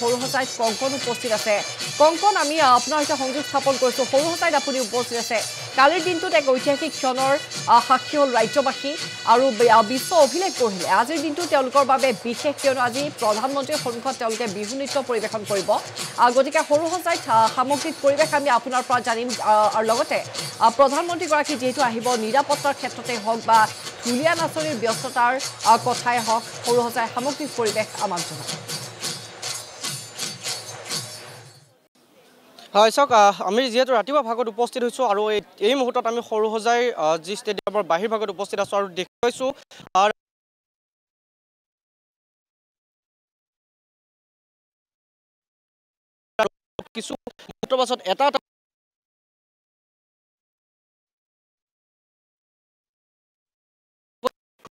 সৰুহতাইত কংকন উপস্থিত আছে কংকন আমি আপোনাৰ সৈতে সংযোগ স্থাপন কৰিছোঁ সৰুহতাইত আপুনি উপস্থিত আছে কালিৰ দিনটোত এক ঐতিহাসিক ক্ষণৰ সাক্ষী হ'ল ৰাজ্যবাসী আৰু বিশ্ব অভিলেখ গঢ়িলে আজিৰ দিনটো তেওঁলোকৰ বাবে বিশেষ কিয়নো আজি প্ৰধানমন্ত্ৰীৰ সন্মুখত তেওঁলোকে বিহু নৃত্য পৰিৱেশন কৰিব গতিকে সৰু সৰুহতাইত সামগ্ৰিক পৰিৱেশ আমি আপোনাৰ পৰা জানিম আৰু লগতে প্ৰধানমন্ত্ৰীগৰাকী যিহেতু আহিব নিৰাপত্তাৰ ক্ষেত্ৰতে হওক বা ঢুলীয়া নাচনীৰ ব্যস্ততাৰ কথাই হওক সৰু সজাই সামগ্ৰিক পৰিৱেশ আমাক জনাব হয় চাওক আমি যিহেতু ৰাতিপুৱা ভাগত উপস্থিত হৈছোঁ আৰু এই এই মুহূৰ্তত আমি সৰু সজাই যি ষ্টেডিয়ামৰ বাহিৰ ভাগত উপস্থিত আছোঁ আৰু দেখুৱাইছোঁ আৰু কিছু মুহূৰ্তৰ পাছত এটা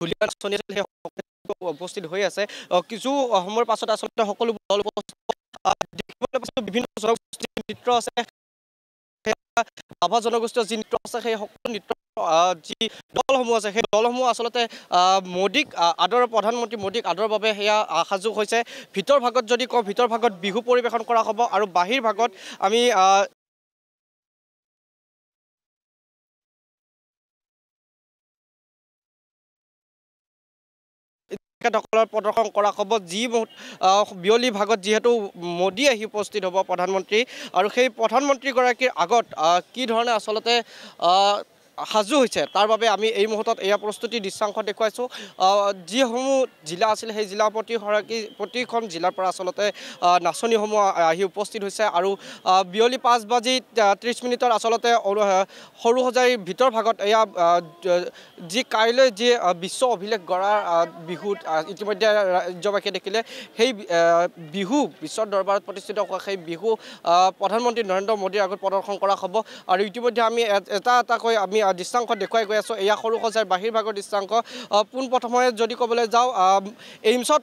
এটা উপস্থিত হৈ আছে কিছু সময়ৰ পাছত আচলতে সকলোবোৰ দল উপস্থিত দেখিবলৈ পাইছোঁ বিভিন্ন জনগোষ্ঠীৰ নৃত্য আছে ৰাভা জনগোষ্ঠীয় যি নৃত্য আছে সেই সকলো নৃত্য যি দলসমূহ আছে সেই দলসমূহ আচলতে মোদীক আদৰ প্ৰধানমন্ত্ৰী মোদীক আদৰৰ বাবে সেয়া সাজু হৈছে ভিতৰ ভাগত যদি কওঁ ভিতৰ ভাগত বিহু পৰিৱেশন কৰা হ'ব আৰু বাহিৰ ভাগত আমি তেখেতসকলৰ প্ৰদৰ্শন কৰা হ'ব যি বিয়লি ভাগত যিহেতু মোদী আহি উপস্থিত হ'ব প্ৰধানমন্ত্ৰী আৰু সেই প্ৰধানমন্ত্ৰীগৰাকীৰ আগত কি ধৰণে আচলতে সাজু হৈছে তাৰ বাবে আমি এই মুহূৰ্তত এয়া প্ৰস্তুতি দৃশ্যাংশ দেখুৱাইছোঁ যিসমূহ জিলা আছিল সেই জিলা প্ৰতিগৰাকী প্ৰতিখন জিলাৰ পৰা আচলতে নাচনীসমূহ আহি উপস্থিত হৈছে আৰু বিয়লি পাঁচ বাজি ত্ৰিছ মিনিটৰ আচলতে সৰু সজাই ভিতৰ ভাগত এয়া যি কাইলৈ যি বিশ্ব অভিলেখ গঢ়াৰ বিহু ইতিমধ্যে ৰাজ্যবাসীয়ে দেখিলে সেই বিহু বিশ্বৰ দৰবাৰত প্ৰতিষ্ঠিত কৰা সেই বিহু প্ৰধানমন্ত্ৰী নৰেন্দ্ৰ মোদীৰ আগত প্ৰদৰ্শন কৰা হ'ব আৰু ইতিমধ্যে আমি এটা এটাকৈ আমি দৃশ্যাংশ দেখুৱাই গৈ আছোঁ এয়া সৰু সজাইৰ বাহিৰভাগৰ দৃশ্যাংশ পোনপ্ৰথমে যদি ক'বলৈ যাওঁ এইমছত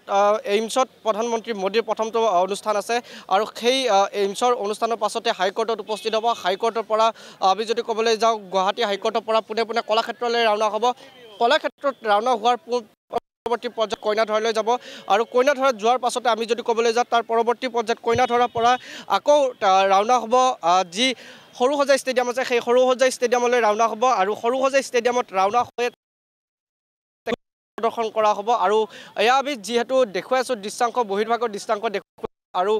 এইমছত প্ৰধানমন্ত্ৰী মোদীৰ প্ৰথমটো অনুষ্ঠান আছে আৰু সেই এইমছৰ অনুষ্ঠানৰ পাছতে হাইকোৰ্টত উপস্থিত হ'ব হাইকোৰ্টৰ পৰা আমি যদি ক'বলৈ যাওঁ গুৱাহাটী হাইকোৰ্টৰ পৰা পোনে পোনে কলাক্ষেত্ৰলৈ ৰাওনা হ'ব কলাক্ষেত্ৰত ৰাওনা হোৱাৰ পৰৱৰ্তী পৰ্যায়ত কইনাধৰালৈ যাব আৰু কইনাধৰাত যোৱাৰ পাছতে আমি যদি ক'বলৈ যাওঁ তাৰ পৰৱৰ্তী পৰ্যায়ত কইনাধৰাৰ পৰা আকৌ ৰাওনা হ'ব যি সৰু সজাই ষ্টেডিয়াম আছে সেই সৰু সজাই ষ্টেডিয়ামলৈ ৰাওনা হ'ব আৰু সৰু সজাই ষ্টেডিয়ামত ৰাওনা হৈ প্ৰদৰ্শন কৰা হ'ব আৰু এয়া আমি যিহেতু দেখুৱাই আছোঁ দৃশ্যাংশ বহিৰ্ভাগৰ দৃশ্যাংশ দেখুৱাই আৰু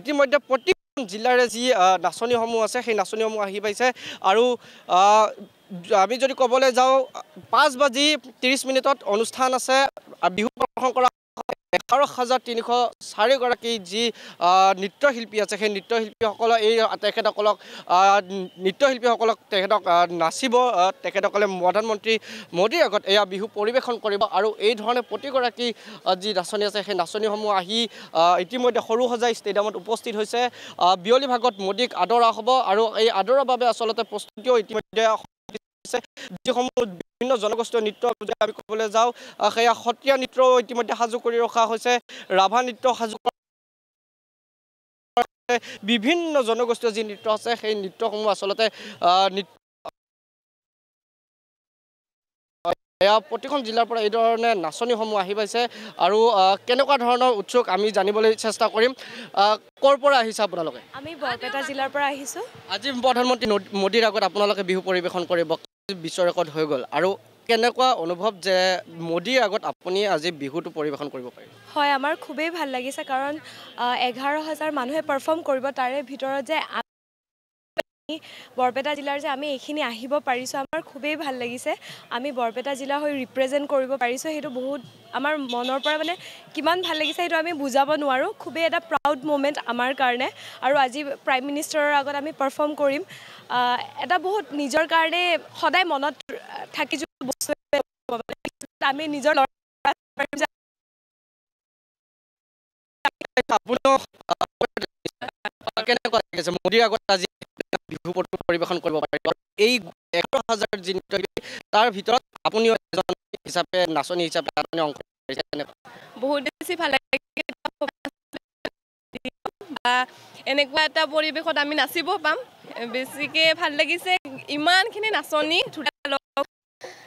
ইতিমধ্যে প্ৰতিখন জিলাৰে যি নাচনীসমূহ আছে সেই নাচনীসমূহ আহি পাইছে আৰু আমি যদি ক'বলৈ যাওঁ পাঁচ বাজি ত্ৰিছ মিনিটত অনুষ্ঠান আছে বিহু প্ৰদৰ্শন কৰা এঘাৰ হাজাৰ তিনিশ চাৰিগৰাকী যি নৃত্যশিল্পী আছে সেই নৃত্যশিল্পীসকলক এই তেখেতসকলক নৃত্যশিল্পীসকলক তেখেতক নাচিব তেখেতসকলে প্ৰধানমন্ত্ৰী মোদীৰ আগত এয়া বিহু পৰিৱেশন কৰিব আৰু এই ধৰণে প্ৰতিগৰাকী যি নাচনী আছে সেই নাচনিসমূহ আহি ইতিমধ্যে সৰু সজাই ষ্টেডিয়ামত উপস্থিত হৈছে বিয়লি ভাগত মোদীক আদৰা হ'ব আৰু এই আদৰৰ বাবে আচলতে প্ৰস্তুতিও ইতিমধ্যে আছে যিসমূহ বিভিন্ন জনগোষ্ঠীয় নৃত্য যদি আমি ক'বলৈ যাওঁ সেয়া সত্ৰীয়া নৃত্যও ইতিমধ্যে সাজু কৰি ৰখা হৈছে ৰাভা নৃত্য সাজু বিভিন্ন জনগোষ্ঠীয় যি নৃত্য আছে সেই নৃত্যসমূহ আচলতে এয়া প্ৰতিখন জিলাৰ পৰা এই ধৰণে নাচনীসমূহ আহি পাইছে আৰু কেনেকুৱা ধৰণৰ উৎসুক আমি জানিবলৈ চেষ্টা কৰিম ক'ৰ পৰা আহিছে আপোনালোকে আমি বৰপেটা জিলাৰ পৰা আহিছোঁ আজি প্ৰধানমন্ত্ৰী মোদীৰ আগত আপোনালোকে বিহু পৰিৱেশন কৰিব বিশ্ব ৰেকৰ্ড হৈ গ'ল আৰু কেনেকুৱা অনুভৱ যে মোদীৰ আগত আপুনি আজি বিহুটো পৰিৱেশন কৰিব পাৰিব হয় আমাৰ খুবেই ভাল লাগিছে কাৰণ এঘাৰ হাজাৰ মানুহে পাৰফৰ্ম কৰিব তাৰে ভিতৰত যে বৰপেটা জিলাৰ যে আমি এইখিনি আহিব পাৰিছোঁ আমাৰ খুবেই ভাল লাগিছে আমি বৰপেটা জিলা হৈ ৰিপ্ৰেজেণ্ট কৰিব পাৰিছোঁ সেইটো বহুত আমাৰ মনৰ পৰা মানে কিমান ভাল লাগিছে সেইটো আমি বুজাব নোৱাৰোঁ খুবেই এটা প্ৰাউড মোমেণ্ট আমাৰ কাৰণে আৰু আজি প্ৰাইম মিনিষ্টাৰৰ আগত আমি পাৰফৰ্ম কৰিম এটা বহুত নিজৰ কাৰণে সদায় মনত থাকি যোৱা বস্তু আমি নিজৰ ল'ৰা কেনেকুৱা লাগিছে মোদীৰ আগত আজি বিহু পৰিৱেশন কৰিব পাৰিব এই এঘাৰ হাজাৰ যি নৃত্য তাৰ ভিতৰত আপুনিও এজন হিচাপে নাচনী হিচাপে বহুত বেছি ভাল বা এনেকুৱা এটা পৰিৱেশত আমি নাচিব পাম বেছিকে ভাল লাগিছে ইমানখিনি নাচনী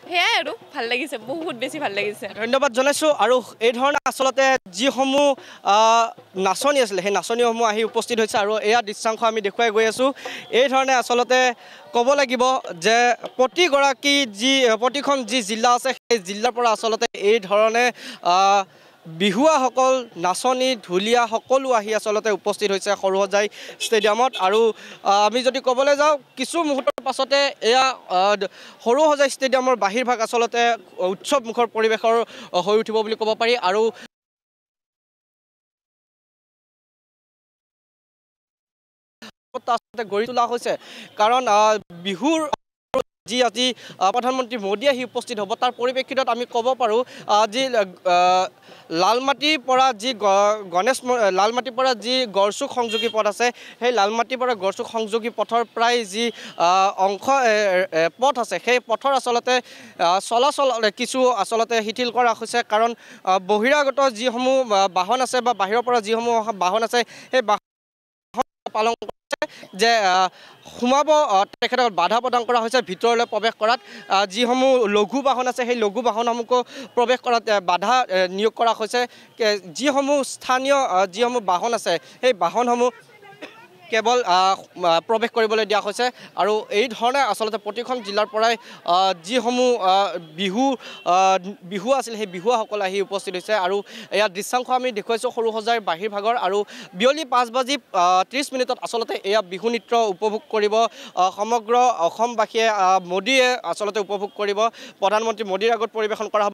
সেয়াই আৰু ভাল লাগিছে বহুত বেছি ভাল লাগিছে ধন্যবাদ জনাইছোঁ আৰু এই ধৰণে আচলতে যিসমূহ নাচনী আছিলে সেই নাচনীসমূহ আহি উপস্থিত হৈছে আৰু এয়া দৃশ্যাংশ আমি দেখুৱাই গৈ আছোঁ এই ধৰণে আচলতে ক'ব লাগিব যে প্ৰতিগৰাকী যি প্ৰতিখন যি জিলা আছে সেই জিলাৰ পৰা আচলতে এই ধৰণে বিহুৱাসকল নাচনী ঢুলীয়া সকলো আহি আচলতে উপস্থিত হৈছে সৰুসজাই ষ্টেডিয়ামত আৰু আমি যদি ক'বলৈ যাওঁ কিছু মুহূৰ্তৰ পাছতে এয়া সৰুসজাই ষ্টেডিয়ামৰ বাহিৰভাগ আচলতে উৎসৱমুখৰ পৰিৱেশৰ হৈ উঠিব বুলি ক'ব পাৰি আৰু গঢ়ি তোলা হৈছে কাৰণ বিহুৰ যি আজি প্ৰধানমন্ত্ৰী মোদী আহি উপস্থিত হ'ব তাৰ পৰিপ্ৰেক্ষিতত আমি ক'ব পাৰোঁ যি লালমাটিৰ পৰা যি গণেশ লালমাটিৰ পৰা যি গড়চুক সংযোগী পথ আছে সেই লালমাটিৰ পৰা গড়চুক সংযোগী পথৰ প্ৰায় যি অংশ পথ আছে সেই পথৰ আচলতে চলাচল কিছু আচলতে শিথিল কৰা হৈছে কাৰণ বহিৰাগত যিসমূহ বাহন আছে বা বাহিৰৰ পৰা যিসমূহ বাহন আছে সেই বাহন পালন যে সোমাব তেখেতক বাধা প্ৰদান কৰা হৈছে ভিতৰলৈ প্ৰৱেশ কৰাত যিসমূহ লঘু বাহন আছে সেই লঘু বাহনসমূহকো প্ৰৱেশ কৰাত বাধা নিয়োগ কৰা হৈছে যিসমূহ স্থানীয় যিসমূহ বাহন আছে সেই বাহনসমূহ কেৱল প্ৰৱেশ কৰিবলৈ দিয়া হৈছে আৰু এই ধৰণে আচলতে প্ৰতিখন জিলাৰ পৰাই যিসমূহ বিহু বিহু আছিল সেই বিহুৱাসকল আহি উপস্থিত হৈছে আৰু ইয়াৰ দৃশ্যাংশ আমি দেখুৱাইছোঁ সৰু সজাই বাহিৰ ভাগৰ আৰু বিয়লি পাঁচ বাজি ত্ৰিছ মিনিটত আচলতে এয়া বিহু নৃত্য উপভোগ কৰিব সমগ্ৰ অসমবাসীয়ে মোদীয়ে আচলতে উপভোগ কৰিব প্ৰধানমন্ত্ৰী মোদীৰ আগত পৰিৱেশন কৰা